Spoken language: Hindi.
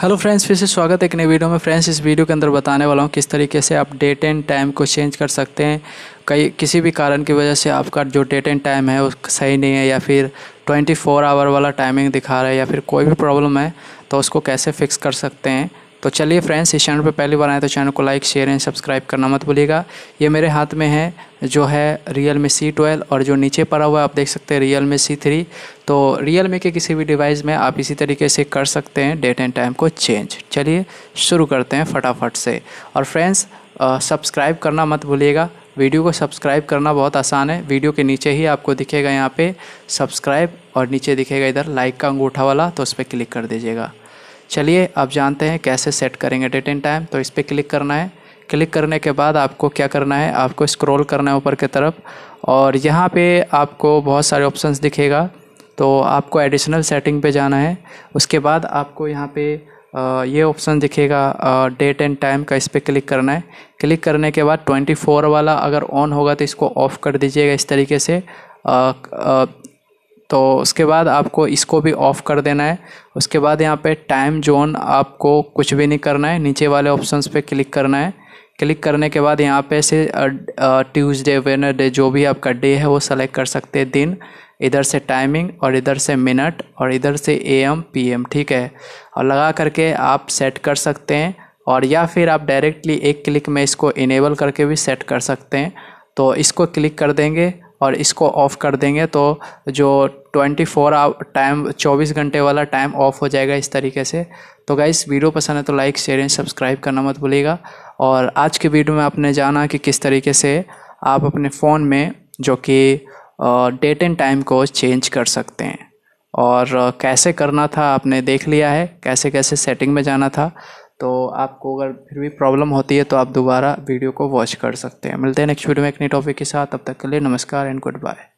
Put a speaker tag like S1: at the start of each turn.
S1: हेलो फ्रेंड्स फिर से स्वागत है एक नई वीडियो में फ्रेंड्स इस वीडियो के अंदर बताने वाला हूँ किस तरीके से आप डेट एंड टाइम को चेंज कर सकते हैं कई किसी भी कारण की वजह से आपका जो डेट एंड टाइम है वो सही नहीं है या फिर 24 फोर आवर वाला टाइमिंग दिखा रहा है या फिर कोई भी प्रॉब्लम है तो उसको कैसे फिक्स कर सकते हैं तो चलिए फ्रेंड्स इस चैनल पर पहली बार आए तो चैनल को लाइक शेयर एंड सब्सक्राइब करना मत भूलिएगा ये मेरे हाथ में है जो है रियल मी सी ट्वेल्व और जो नीचे पड़ा हुआ है आप देख सकते हैं रियल मी सी थ्री तो रियल मी के किसी भी डिवाइस में आप इसी तरीके से कर सकते हैं डेट एंड टाइम को चेंज चलिए शुरू करते हैं फटाफट से और फ्रेंड्स सब्सक्राइब करना मत भूलिएगा वीडियो को सब्सक्राइब करना बहुत आसान है वीडियो के नीचे ही आपको दिखेगा यहाँ पर सब्सक्राइब और नीचे दिखेगा इधर लाइक का अंगूठा वाला तो उस पर क्लिक कर दीजिएगा चलिए अब जानते हैं कैसे सेट करेंगे डेट एंड टाइम तो इस पर क्लिक करना है क्लिक करने के बाद आपको क्या करना है आपको स्क्रॉल करना है ऊपर की तरफ और यहाँ पे आपको बहुत सारे ऑप्शंस दिखेगा तो आपको एडिशनल सेटिंग पे जाना है उसके बाद आपको यहाँ पे ये ऑप्शन दिखेगा डेट एंड टाइम का इस पर क्लिक करना है क्लिक करने के बाद ट्वेंटी वाला अगर ऑन होगा तो इसको ऑफ़ कर दीजिएगा इस तरीके से आ, आ, तो उसके बाद आपको इसको भी ऑफ़ कर देना है उसके बाद यहाँ पे टाइम जोन आपको कुछ भी नहीं करना है नीचे वाले ऑप्शंस पे क्लिक करना है क्लिक करने के बाद यहाँ पे से ट्यूसडे वेनडे जो भी आपका डे है वो सेलेक्ट कर सकते हैं दिन इधर से टाइमिंग और इधर से मिनट और इधर से ए एम पी एम ठीक है और लगा करके आप सेट कर सकते हैं और या फिर आप डायरेक्टली एक क्लिक में इसको इनेबल करके भी सेट कर सकते हैं तो इसको क्लिक कर देंगे और इसको ऑफ़ कर देंगे तो जो 24 फोर आवर टाइम 24 घंटे वाला टाइम ऑफ हो जाएगा इस तरीके से तो गाइस वीडियो पसंद है तो लाइक शेयर एंड सब्सक्राइब करना मत भूलिएगा और आज के वीडियो में आपने जाना कि किस तरीके से आप अपने फ़ोन में जो कि डेट एंड टाइम को चेंज कर सकते हैं और कैसे करना था आपने देख लिया है कैसे कैसे सेटिंग में जाना था तो आपको अगर फिर भी प्रॉब्लम होती है तो आप दोबारा वीडियो को वॉच कर सकते हैं मिलते हैं नेक्स्ट वीडियो में एक नए टॉपिक के साथ तब तक के लिए नमस्कार एंड गुड बाय